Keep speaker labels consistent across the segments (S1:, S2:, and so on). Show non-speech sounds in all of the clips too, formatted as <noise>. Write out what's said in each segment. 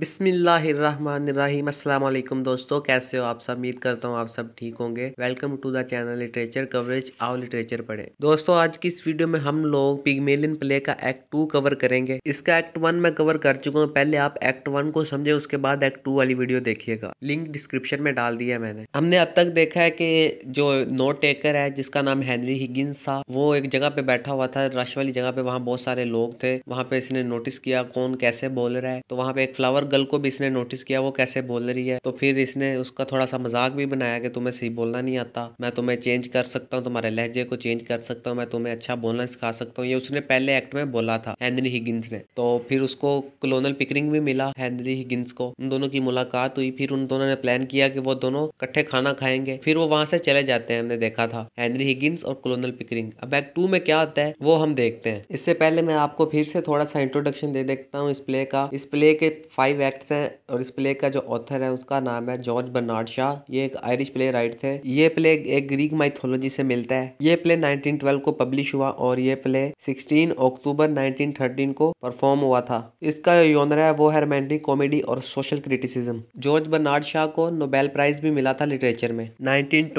S1: बिस्मिल्लाम अल्लाम दोस्तों कैसे हो आप सब उम्मीद करता हूँ आप सब ठीक होंगे welcome to the channel literature coverage आओ लिटरेचर पढ़े दोस्तों आज की इस वीडियो में हम लोग पिगमेलियन प्ले का एक्ट टू कवर करेंगे इसका एक्ट वन मैं कवर कर चुका हूँ पहले आप एक्ट वन को समझे उसके बाद एक्ट टू वाली वीडियो देखिएगा लिंक डिस्क्रिप्शन में डाल दिया मैंने हमने अब तक देखा है कि जो नोट टेकर है जिसका नाम हैनरी हिगिन्स था वो एक जगह पे बैठा हुआ था रश वाली जगह पे वहाँ बहुत सारे लोग थे वहाँ पे इसने नोटिस किया कौन कैसे बोल रहा है तो वहाँ पे एक फ्लावर और गर्ल को भी इसने नोटिस किया वो कैसे बोल रही है तो फिर इसने उसका थोड़ा सा मजाक भी बनाया कि तुम्हें सही बोलना नहीं आता मैं तुम्हें चेंज कर सकता हूँ तुम्हारे लहजे को चेंज कर सकता हूँ मैं तुम्हें अच्छा बोलना सिखा सकता हूँ ये उसने पहले एक्ट में बोला था हेनरी हिगिंस ने तो फिर उसको कलोनल पिकरिंग भी मिला हेनरी हिगिंस को उन दोनों की मुलाकात हुई फिर उन दोनों ने प्लान किया कि वो दोनों इकट्ठे खाना खाएंगे फिर वो वहां से चले जाते हैं हमने देखा था हेनरी हिगिंस और कलोनल पिकरिंग अब एक्ट टू में क्या आता है वो हम देखते हैं इससे पहले मैं आपको फिर से थोड़ा सा इंट्रोडक्शन दे देता हूँ इस प्ले का इस प्ले के फाइव फाइव एक्ट्स हैं और इस प्ले का जो ऑथर है उसका नाम है जॉर्ज बर्नार्ड शाह ये एक आयरिश प्ले राइट थे ये प्ले एक ग्रीक माइथोलॉजी से मिलता है ये प्ले 1912 को पब्लिश हुआ और ये प्ले 16 अक्टूबर 1913 को परफॉर्म हुआ था इसका जो योनर है वो है रोमांटिक कॉमेडी और social criticism George Bernard Shaw को नोबेल प्राइज भी मिला था लिटरेचर में नाइनटीन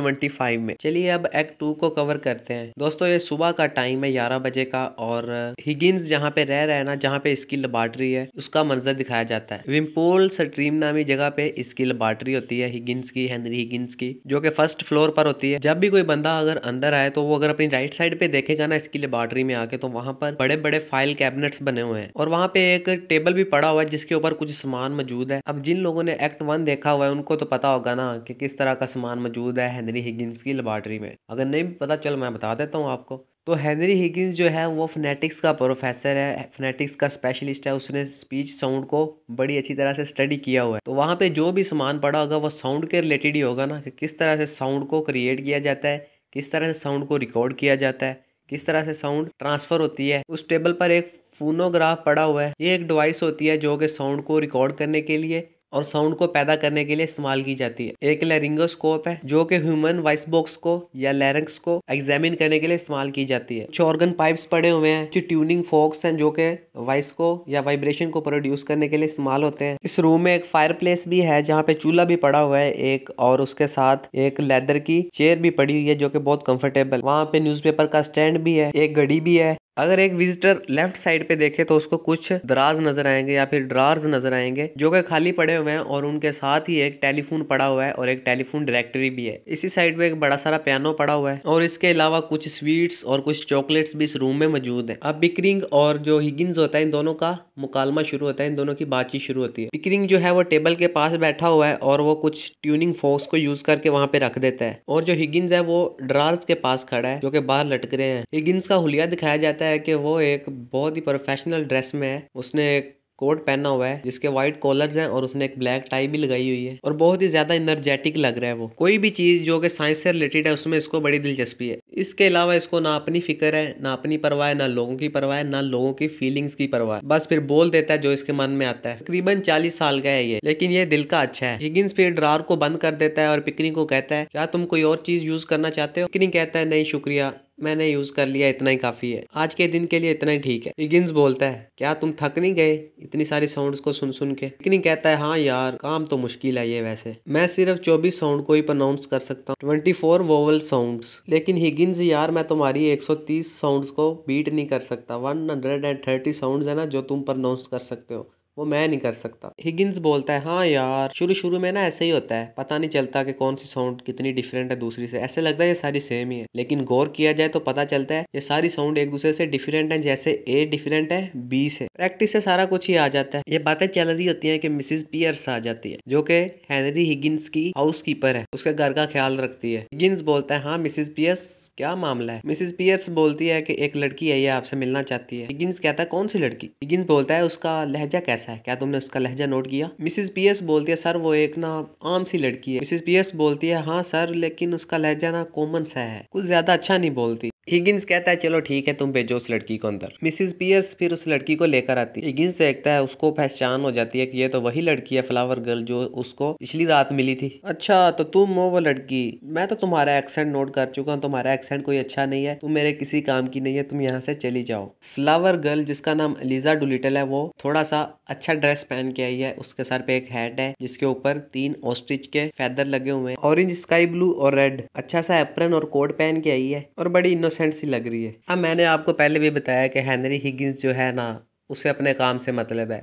S1: में चलिए अब एक्ट टू को कवर करते हैं दोस्तों ये सुबह का टाइम है ग्यारह बजे का और हिगिन्स जहाँ पे रह रहे ना जहाँ पे इसकी लेबार्ट्री है उसका मंजर दिखाया जाता है विम्पोल स्ट्रीम नामी जगह पे इसकी बाटरी होती है हिगिंस की हेनरी हिगिंस की जो कि फर्स्ट फ्लोर पर होती है जब भी कोई बंदा अगर अंदर आए तो वो अगर अपनी राइट साइड पे देखेगा ना इसकी बाटरी में आके तो वहां पर बड़े बड़े फाइल कैबिनेट्स बने हुए हैं और वहां पे एक टेबल भी पड़ा हुआ है जिसके ऊपर कुछ सामान मौजूद है अब जिन लोगों ने एक्ट वन देखा हुआ है उनको तो पता होगा ना कि किस तरह का सामान मौजूद है हेनरी हिगिंस की लेबार्ट्री में अगर नहीं पता चल मैं बता देता हूँ आपको तो हेनरी हिगिंस जो है वो फनेटिक्स का प्रोफेसर है फनेटिक्स का स्पेशलिस्ट है उसने स्पीच साउंड को बड़ी अच्छी तरह से स्टडी किया हुआ है तो वहाँ पे जो भी सामान पड़ा होगा वो साउंड के रिलेटेड ही होगा ना कि किस तरह से साउंड को क्रिएट किया जाता है किस तरह से साउंड को रिकॉर्ड किया जाता है किस तरह से साउंड ट्रांसफ़र होती है उस टेबल पर एक फोनोग्राफ पड़ा हुआ है ये एक डिवाइस होती है जो कि साउंड को रिकॉर्ड करने के लिए और साउंड को पैदा करने के लिए इस्तेमाल की जाती है एक लैरिंगोस्कोप है जो कि ह्यूमन वॉइस बॉक्स को या लैरिंग्स को एग्जामिन करने के लिए इस्तेमाल की जाती है कुछ ऑर्गन पाइप्स पड़े हुए हैं जो ट्यूनिंग फोक्स हैं जो कि वॉइस को या वाइब्रेशन को प्रोड्यूस करने के लिए इस्तेमाल होते हैं इस रूम में एक फायर भी है जहाँ पे चूल्हा भी पड़ा हुआ है एक और उसके साथ एक लेदर की चेयर भी पड़ी हुई है जो की बहुत कम्फर्टेबल वहाँ पे न्यूज का स्टैंड भी है एक घड़ी भी है अगर एक विजिटर लेफ्ट साइड पे देखे तो उसको कुछ दराज नजर आएंगे या फिर ड्रार्स नजर आएंगे जो कि खाली पड़े हुए हैं और उनके साथ ही एक टेलीफोन पड़ा हुआ है और एक टेलीफोन डायरेक्टरी भी है इसी साइड में एक बड़ा सारा पियानो पड़ा हुआ है और इसके अलावा कुछ स्वीट्स और कुछ चॉकलेट्स भी इस रूम में मौजूद है अब बिकरिंग और जो हिगिंस होता है इन दोनों का मुकालमा शुरू होता है इन दोनों की बातचीत शुरू होती है बिकरिंग जो है वो टेबल के पास बैठा हुआ है और वो कुछ ट्यूनिंग फोक्स को यूज करके वहां पे रख देता है और जो हिगिंस है वो ड्रार्स के पास खड़ा है जो कि बाहर लटक रहे हैं हिगिंस का हुलिया दिखाया जाता है लगता है कि वो एक बहुत ही प्रोफेशनल ड्रेस में है उसने कोट पहना हुआ है जिसके व्हाइट कॉलर्स हैं और उसने एक ब्लैक टाई भी लगाई हुई है और बहुत ही ज्यादा एनर्जेटिक लग रहा है वो कोई भी चीज जो कि साइंस से रिलेटेड है उसमें इसको बड़ी दिलचस्पी है इसके अलावा इसको ना अपनी फिक्र है ना अपनी परवाह है ना लोगों की परवाह है ना लोगों की फीलिंग्स की परवाह बस फिर बोल देता है जो इसके मन में आता है तकरीबन चालीस साल का है ये लेकिन ये दिल का अच्छा है हिगिंस फिर ड्रार को बंद कर देता है और पिकनिक को कहता है क्या तुम कोई और चीज यूज करना चाहते हो पिकनिक कहता है नहीं शुक्रिया मैंने यूज़ कर लिया इतना ही काफ़ी है आज के दिन के लिए इतना ही ठीक है इगिंस बोलता है क्या तुम थक नहीं गए इतनी सारी साउंड्स को सुन सुन के लेकिन कहता है हाँ यार काम तो मुश्किल है ये वैसे मैं सिर्फ चौबीस साउंड को ही प्रोनाउंस कर सकता हूँ ट्वेंटी फोर वोवल साउंड लेकिन हिगिन्स यार मैं तुम्हारी एक सौ तीस को बीट नहीं कर सकता one hundred and thirty sound है ना जो तुम प्रोनाउंस कर सकते हो वो मैं नहीं कर सकता हिगिंस बोलता है हाँ यार शुरू शुरू में ना ऐसे ही होता है पता नहीं चलता कि कौन सी साउंड कितनी डिफरेंट है दूसरी से ऐसे लगता है ये सारी सेम ही है लेकिन गौर किया जाए तो पता चलता है ये सारी साउंड एक दूसरे से डिफरेंट है जैसे ए डिफरेंट है बी से प्रैक्टिस से सारा कुछ ही आ जाता है ये बातें चल रही होती है की मिसिज पियर्स आ जाती है जो की हेनरी हिगिंस की हाउस कीपर है उसके घर का ख्याल रखती है हिगिंस बोलता है हाँ मिसिज पियर्स क्या मामला है मिसिज पियर्स बोलती है की एक लड़की है ये आपसे मिलना चाहती है हिगिंस कहता है कौन सी लड़की हिगिंस बोलता है उसका लहजा कैसे कैसा है क्या तुमने उसका लहजा नोट किया मिसिस पी बोलती है सर वो एक ना आम सी लड़की है मिसिस पी बोलती है हाँ सर लेकिन उसका लहजा ना कॉमन सा है कुछ ज्यादा अच्छा नहीं बोलती हिगिंस कहता है चलो ठीक है तुम भेजो उस लड़की को अंदर मिसिस पियर्स फिर उस लड़की को लेकर आती है हिगिंस देखता है उसको पहचान हो जाती है कि ये तो वही लड़की है फ्लावर गर्ल जो उसको पिछली रात मिली थी अच्छा तो तुम हो वो लड़की मैं तो तुम्हारा एक्सेंट नोट कर चुका हूँ तुम्हारा एक्सेंट कोई अच्छा नहीं है तुम मेरे किसी काम की नहीं है तुम यहाँ से चली जाओ फ्लावर गर्ल जिसका नाम एलिजा डुलिटल है वो थोड़ा सा अच्छा ड्रेस पहन के आई है उसके सर पे एक हैट है जिसके ऊपर तीन ऑस्ट्रिच के फैदर लगे हुए हैं ऑरेंज स्काई ब्लू और रेड अच्छा सा एप्रन और कोट पहन के आई है और बड़ी इनोसेंट सी लग रही है अब हाँ, मैंने आपको पहले भी बताया कि हैनरी हिगिंस जो है ना उसे अपने काम से मतलब है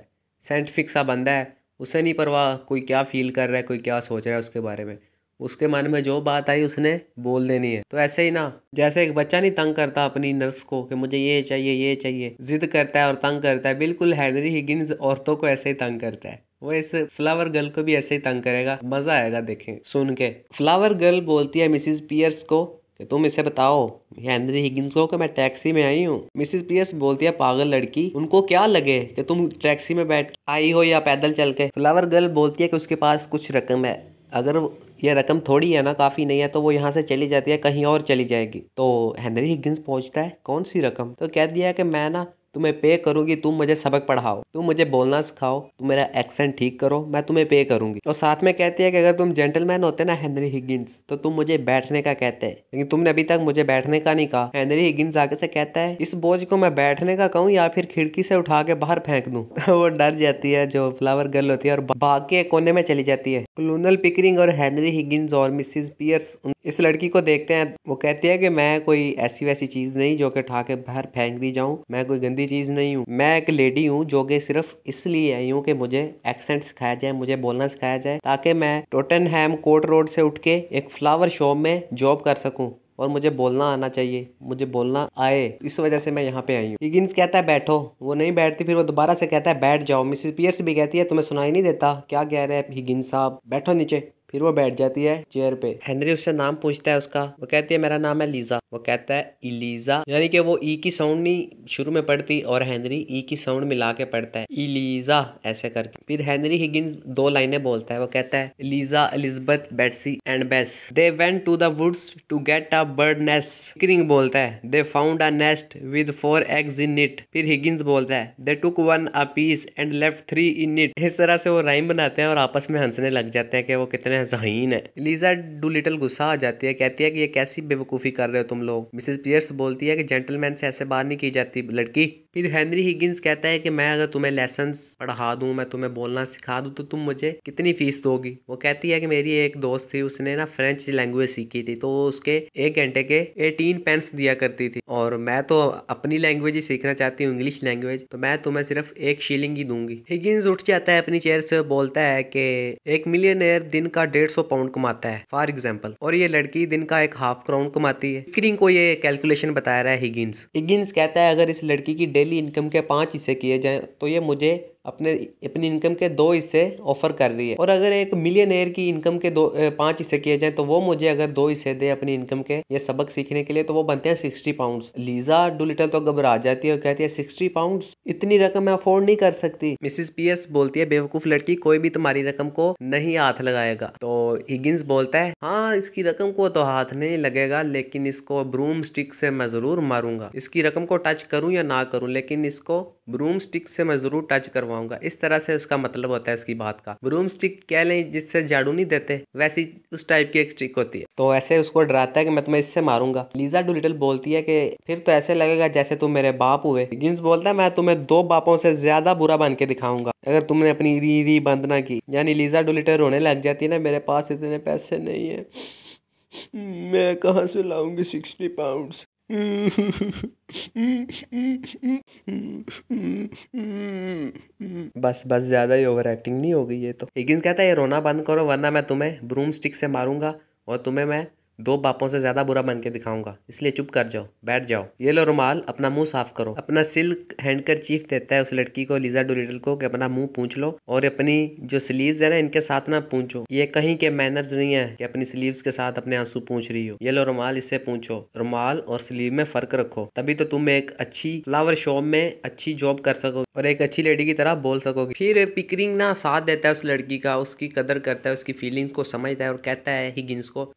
S1: साइंटिफिक सा बंदा है उसे नहीं परवाह कोई क्या फील कर रहा है कोई क्या सोच रहा है उसके बारे में उसके मन में जो बात आई उसने बोल देनी है तो ऐसे ही ना जैसे एक बच्चा नहीं तंग करता अपनी नर्स को कि मुझे ये चाहिए ये चाहिए जिद करता है और तंग करता है बिल्कुल हैनरी हिगिन्स औरतों को ऐसे ही तंग करता है वो इस फ्लावर गर्ल को भी ऐसे ही तंग करेगा मजा आएगा देखें सुन के फ्लावर गर्ल बोलती है मिसिज पियर्स को कि तुम इसे बताओ हैनरी हिगिंस को कि मैं टैक्सी में आई हूँ मिसिस पियर्स बोलती है पागल लड़की उनको क्या लगे कि तुम टैक्सी में बैठ आई हो या पैदल चल के फ्लावर गर्ल बोलती है कि उसके पास कुछ रकम है अगर ये रकम थोड़ी है ना काफ़ी नहीं है तो वो यहाँ से चली जाती है कहीं और चली जाएगी तो हेनरी हिगिंस पहुँचता है कौन सी रकम तो कह दिया कि मैं ना तुम्हें तो पे करूंगी तुम मुझे सबक पढ़ाओ तुम मुझे बोलना सिखाओ तुम मेरा एक्सेंट ठीक करो मैं तुम्हें पे करूंगी और साथ में कहती है कि अगर तुम जेंटलमैन होते ना हेनरी हिगिंस तो तुम मुझे बैठने का कहते हैं लेकिन तुमने अभी तक मुझे बैठने का नहीं कहा हेनरी हिगिंस आगे से कहता है इस बोझ को मैं बैठने का कहूँ या फिर खिड़की से उठा के बाहर फेंक दूँ <laughs> वो डर जाती है जो फ्लावर गर्ल होती है और बाग के कोने में चली जाती है क्लूनल पिकरिंग और हेनरी हिगिंस और मिसिज पियर्स इस लड़की को देखते हैं वो कहती है कि मैं कोई ऐसी वैसी चीज़ नहीं जो कि उठा के बाहर फेंक दी जाऊं मैं कोई गंदी चीज़ नहीं हूँ मैं एक लेडी हूँ जो कि सिर्फ इसलिए आई हूँ कि मुझे एक्सेंट सिखाया जाए मुझे बोलना सिखाया जाए ताकि मैं टोटनहैम कोर्ट रोड से उठ के एक फ्लावर शॉप में जॉब कर सकूँ और मुझे बोलना आना चाहिए मुझे बोलना आए इस वजह से मैं यहाँ पे आई हूँ कहता है बैठो वो नहीं बैठती फिर वो दोबारा से कहता है बैठ जाओ मिसिस पियर्स भी कहती है तुम्हें सुनाई नहीं देता क्या कह रहे हैं साहब बैठो नीचे फिर वो बैठ जाती है चेयर पे हेनरी उससे नाम पूछता है उसका वो कहती है मेरा नाम है लीजा वो कहता है इलीजा यानी कि वो ई की साउंड नहीं शुरू में पढ़ती और हेनरी ई की साउंड मिला के पढ़ता है इलीजा ऐसे करके फिर हेनरी हिगिंस दो लाइनें बोलता है वो कहता है Eliza Elizabeth Betsy and Bess they went to the woods to get a bird nest बोलता है they found a nest with four eggs in it फिर हिगिंस बोलता है they took one a piece and left three in it इस तरह से वो rhyme बनाते हैं और आपस में हंसने लग जाते हैं कि वो कितने हैं जहीन है लीजा लिटल गुस्सा आ जाती है कहती है कि ये कैसी बेवकूफ़ी कर रहे हो तुम लोग मिसेस पियर्स बोलती है कि जेंटलमैन से ऐसे बात नहीं की जाती लड़की फिर हेनरी हिगिंस कहता है कि मैं अगर तुम्हें लेसन्स पढ़ा दूँ मैं तुम्हें बोलना सिखा दूँ तो तुम मुझे कितनी फीस दोगी वो कहती है कि मेरी एक दोस्त थी उसने ना फ्रेंच लैंग्वेज सीखी थी तो उसके एक घंटे के एटीन पेंस दिया करती थी और मैं तो अपनी लैंग्वेज ही सीखना चाहती हूँ इंग्लिश लैंग्वेज तो मैं तुम्हें सिर्फ एक शीलिंग ही दूंगी हिगिंस उठ जाता है अपनी चेयर से बोलता है कि एक मिलियनर दिन का डेढ़ सौ पाउंड कमाता है फॉर एग्जाम्पल और ये लड़की दिन का एक हाफ क्राउंड कमाती है को ये कैलकुलेशन बता रहा है हिगिंस हिगिंस कहता है अगर इस लड़की की डेली इनकम के पाँच हिस्से किए जाएँ तो ये मुझे अपने अपनी इनकम के दो हिस्से ऑफर कर रही है और अगर एक मिलियन की इनकम के दो पांच हिस्से किए जाए तो वो मुझे अगर दो हिस्से दे अपनी इनकम के ये सबक सीखने के लिए तो वो बनते हैं सिक्सटी पाउंड लीजा डुलिटल तो घबरा जाती है और कहती है सिक्सटी पाउंड इतनी रकम मैं अफोर्ड नहीं कर सकती मिसिस पीएस बोलती है बेवकूफ लड़की कोई भी तुम्हारी रकम को नहीं हाथ लगाएगा तो हिगिन्स बोलता है हाँ इसकी रकम को तो हाथ नहीं लगेगा लेकिन इसको ब्रूम स्टिक से मैं जरूर मारूंगा इसकी रकम को टच करूं या ना करूं लेकिन इसको ब्रूम स्टिक से मैं जरूर टच करवाऊंगा इस तरह से उसका मतलब होता है इसकी बात का ब्रूम स्टिक कह लें जिससे झाड़ू नहीं देते वैसी उस टाइप की एक स्टिक होती है तो ऐसे उसको डराता है कि मैं तुम्हें इससे मारूंगा लीजा डुलिटल बोलती है कि फिर तो ऐसे लगेगा जैसे तुम मेरे बाप हुए गिन्स बोलता है मैं तुम्हें दो बापों से ज्यादा बुरा बन के दिखाऊंगा अगर तुमने अपनी री री बंद ना की यानी लीजा डुलिटर रोने लग जाती है ना मेरे पास इतने पैसे नहीं है मैं कहाँ से लाऊंगी सिक्सटी पाउंड्स बस बस ज्यादा ही ओवर एक्टिंग नहीं हो गई ये तो एक कहता है ये रोना बंद करो वरना मैं तुम्हें ब्रूम स्टिक से मारूंगा और तुम्हें मैं दो बापों से ज़्यादा बुरा बन के दिखाऊंगा इसलिए चुप कर जाओ बैठ जाओ ये लो रुमाल अपना मुंह साफ करो अपना सिल्क हैंडकर चीफ देता है उस लड़की को लिजा डोरिडल को कि अपना मुंह पूछ लो और अपनी जो स्लीव्स है ना इनके साथ ना पूछो ये कहीं के मैनर्स नहीं है कि अपनी स्लीव्स के साथ अपने आंसू पूछ रही हो ये लो रुमाल इससे पूछो रुमाल और स्लीव में फ़र्क रखो तभी तो तुम एक अच्छी फ्लावर शॉप में अच्छी जॉब कर सकोगे और एक अच्छी लेडी की तरह बोल सकोगे फिर पिकरिंग ना साथ देता है उस लड़की का उसकी कदर करता है उसकी फीलिंग को समझता है और कहता है हिगिन्स को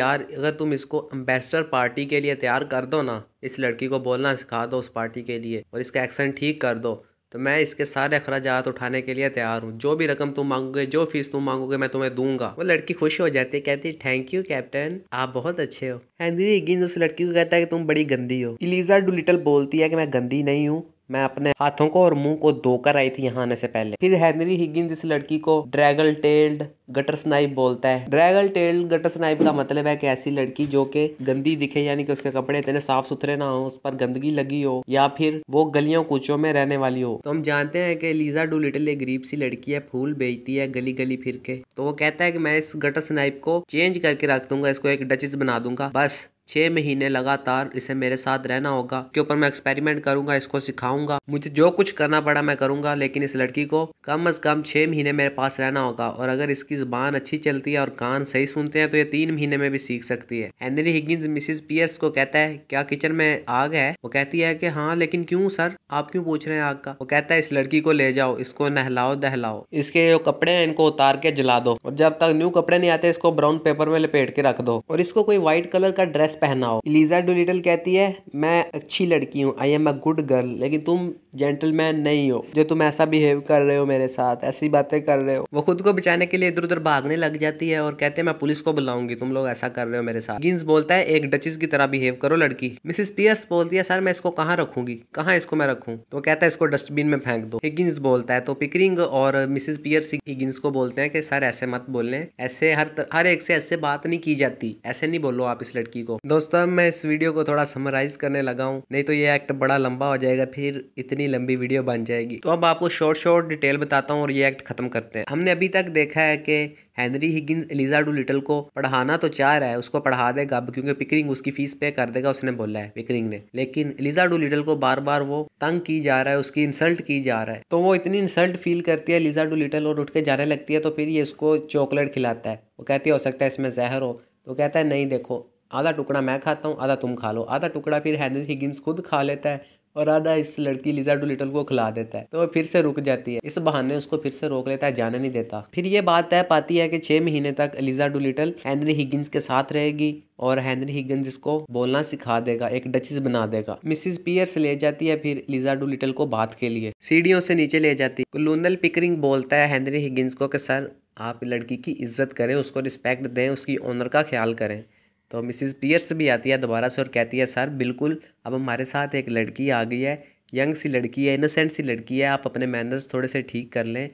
S1: यार अगर तुम इसको एम्बेसडर पार्टी के लिए तैयार कर दो ना इस लड़की को बोलना सिखा दो उस पार्टी के लिए और इसका एक्शन ठीक कर दो तो मैं इसके सारे अखराज उठाने के लिए तैयार हूँ जो भी रकम तुम मांगोगे जो फीस तुम मांगोगे मैं तुम्हें दूंगा वो लड़की खुश हो जाती है कहती है थैंक यू कैप्टन आप बहुत अच्छे हो हेनरी उस लड़की को कहता है कि तुम बड़ी गंदी हो इलीजा डुलिटल बोलती है कि मैं गंदी नहीं हूँ मैं अपने हाथों को और मुंह को धोकर आई थी यहाँ आने से पहले फिर हैनरी हिगिन इस लड़की को ड्रैगल टेल्ड गटर स्नाइप बोलता है ड्रैगल टेल गटर स्नाइप का मतलब है कि ऐसी लड़की जो कि गंदी दिखे यानी कि उसके कपड़े इतने साफ सुथरे ना हो उस पर गंदगी लगी हो या फिर वो गलियों कुचों में रहने वाली हो तो हम जानते हैं कि लीजा डू लिटिल एक गरीब सी लड़की है फूल बेचती है गली गली फिर के तो वो कहता है कि मैं इस गटर स्नाइप को चेंज करके रख दूंगा इसको एक डचिस बना दूंगा बस छह महीने लगातार इसे मेरे साथ रहना होगा के ऊपर मैं एक्सपेरिमेंट करूंगा इसको सिखाऊंगा मुझे जो कुछ करना पड़ा मैं करूंगा लेकिन इस लड़की को कम अज कम छह महीने मेरे पास रहना होगा और अगर इसकी जबान अच्छी चलती है और कान सही सुनते हैं तो ये तीन महीने में भी सीख सकती है हेनरी हिगिन मिसिज पियर्स को कहता है क्या किचन में आग है वो कहती है की हाँ लेकिन क्यूँ सर आप क्यूँ पूछ रहे हैं आग का वो कहता है इस लड़की को ले जाओ इसको नहलाओ दहलाओ इसके जो कपड़े है इनको उतार के जला दो और जब तक न्यू कपड़े नहीं आते इसको ब्राउन पेपर में लपेट के रख दो और इसको कोई व्हाइट कलर का ड्रेस पहनाओ इलिजा डुलिटल कहती है मैं अच्छी लड़की हूँ I am a good girl लेकिन तुम जेंटलमैन नहीं हो जो तुम ऐसा बिहेव कर रहे हो मेरे साथ ऐसी बातें कर रहे हो वो खुद को बचाने के लिए इधर उधर भागने लग जाती है और कहते हैं मैं पुलिस को बुलाऊंगी तुम लोग ऐसा कर रहे हो मेरे साथ गिन्स बोलता है एक डचिस की तरह बिहेव करो लड़की मिसिस पियर्स बोलती है सर मैं इसको कहाँ रखूंगी कहाँ इसको मैं रखू तो कहता है इसको डस्टबिन में फेंक दो हिगिंस बोलता है तो पिकरिंग और मिसिस पियर्स हिगिंस को बोलते हैं कि सर ऐसे मत बोलने ऐसे हर हर एक से ऐसे बात नहीं की जाती ऐसे नहीं बोलो आप इस लड़की को दोस्तों मैं इस वीडियो को थोड़ा समराइज करने लगा हूँ नहीं तो ये एक्ट बड़ा लंबा हो जाएगा फिर इतनी लंबी वीडियो बन जाएगी तो अब आपको शॉर्ट शॉर्ट डिटेल बताता हूँ और ये एक्ट खत्म करते हैं हमने अभी तक देखा है कि Henry Higgins Eliza Doolittle को पढ़ाना तो चाह रहा है उसको पढ़ा देगा क्योंकि पिकरिंग उसकी फीस पे कर देगा उसने बोला है पिकरिंग ने लेकिन एलिजा डू लिटल को बार बार वो तंग की जा रहा है उसकी इंसल्ट की जा रहा है तो वो इतनी इंसल्ट फील करती है एलिजा डू लिटल और उठ के जाने लगती है तो फिर ये इसको चॉकलेट खिलाता है वो कहती है हो सकता है इसमें जहर हो तो कहता है नहीं देखो आधा टुकड़ा मैं खाता हूँ आधा तुम खा लो आधा टुकड़ा फिर हैनरी हिगिंस खुद खा लेता है और आधा इस लड़की डू लिटल को खिला देता है तो वो फिर से रुक जाती है इस बहाने उसको फिर से रोक लेता है जाने नहीं देता फिर ये बात तय पाती है कि छह महीने तक डू लिटल हेनरी हिगिंस के साथ रहेगी और हेनरी हिगिंस इसको बोलना सिखा देगा एक डचिस बना देगा मिसिस पियर्स ले जाती है फिर डू लिटल को बात के लिए सीढ़ियों से नीचे ले जाती है लूनल पिकरिंग बोलता है हेनरी हिगिंस को कि सर आप लड़की की इज्जत करें उसको रिस्पेक्ट दें उसकी ऑनर का ख्याल करें तो मिसिज़ पियर्स भी आती है दोबारा से और कहती है सर बिल्कुल अब हमारे साथ एक लड़की आ गई है यंग सी लड़की है इनोसेंट सी लड़की है आप अपने मैनर्स थोड़े से ठीक कर लें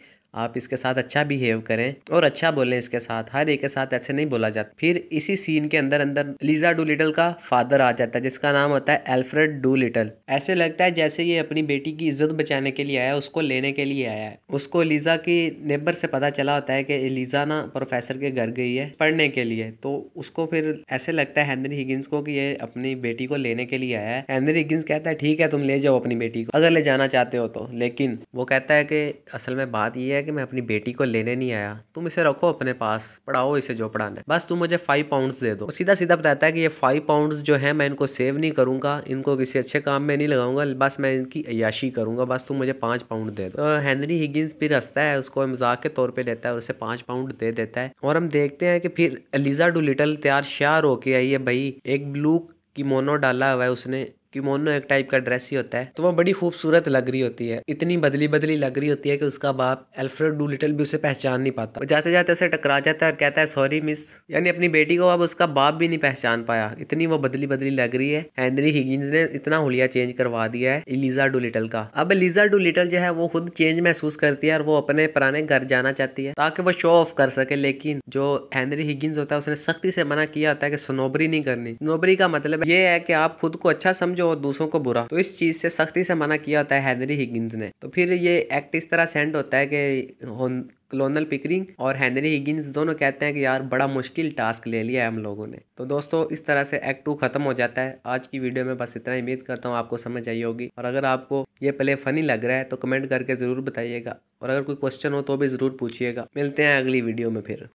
S1: आप इसके साथ अच्छा बिहेव करें और अच्छा बोलें इसके साथ हर एक के साथ ऐसे नहीं बोला जाता फिर इसी सीन के अंदर अंदर लीजा डू लिटल का फादर आ जाता है जिसका नाम होता है एल्फ्रेड डू लिटल ऐसे लगता है जैसे ये अपनी बेटी की इज्जत बचाने के लिए आया उसको लेने के लिए आया है उसको लीजा की नेबर से पता चला होता है कि लीजा ना प्रोफेसर के घर गई है पढ़ने के लिए तो उसको फिर ऐसे लगता है हेनरी हिगिंस को कि ये अपनी बेटी को लेने के लिए आया है हेनरी हिगिंस कहता है ठीक है तुम ले जाओ अपनी बेटी को अगर ले जाना चाहते हो तो लेकिन वो कहता है कि असल में बात यह है कि मैं अपनी बेटी को लेने नहीं आया तुम इसे रखो अपने पास पढ़ाओ इसे जो पढ़ाना है बस तुम मुझे फाइव पाउंड्स दे दो सीधा सीधा बताता है कि ये फाइव पाउंड्स जो है मैं इनको सेव नहीं करूंगा इनको किसी अच्छे काम में नहीं लगाऊंगा बस मैं इनकी अयाशी करूंगा बस तुम मुझे पांच पाउंड दे दो हेनरी हैनरी हिगिन्स भी हंसता है उसको मजाक के तौर पर लेता है और उसे पांच पाउंड दे देता है और हम देखते हैं कि फिर एलिजा डू लिटल तैयार श्यार होके आई है भाई एक ब्लू की मोनो डाला हुआ है उसने किमोनो एक टाइप का ड्रेस ही होता है तो वो बड़ी खूबसूरत लग रही होती है इतनी बदली बदली लग रही होती है कि उसका बाप एल्फ्रेड डू लिटल भी उसे पहचान नहीं पाता और जाते जाते उसे टकरा जाता है और कहता है सॉरी मिस यानी अपनी बेटी को अब उसका बाप भी नहीं पहचान पाया इतनी वो बदली बदली लग रही है हेनरी हिगिंस ने इतना हुलिया चेंज करवा दिया है एलिजा डू लिटल का अब एलिजा डू लिटल जो है वो खुद चेंज महसूस करती है और वो अपने पुराने घर जाना चाहती है ताकि वो शो ऑफ कर सके लेकिन जो हेनरी हिगिंस होता है उसने सख्ती से मना किया होता है कि स्नोबरी नहीं करनी स्नोबरी का मतलब ये है कि आप खुद को अच्छा समझ समझो और दूसरों को बुरा तो इस चीज़ से सख्ती से मना किया होता है हैनरी हिगिंस ने तो फिर ये एक्ट इस तरह सेंड होता है कि क्लोनल पिकरिंग और हैनरी हिगिंस दोनों कहते हैं कि यार बड़ा मुश्किल टास्क ले लिया है हम लोगों ने तो दोस्तों इस तरह से एक्ट टू खत्म हो जाता है आज की वीडियो में बस इतना ही उम्मीद करता हूँ आपको समझ आई होगी और अगर आपको ये प्ले फनी लग रहा है तो कमेंट करके ज़रूर बताइएगा और अगर कोई क्वेश्चन हो तो भी ज़रूर पूछिएगा मिलते हैं अगली वीडियो में फिर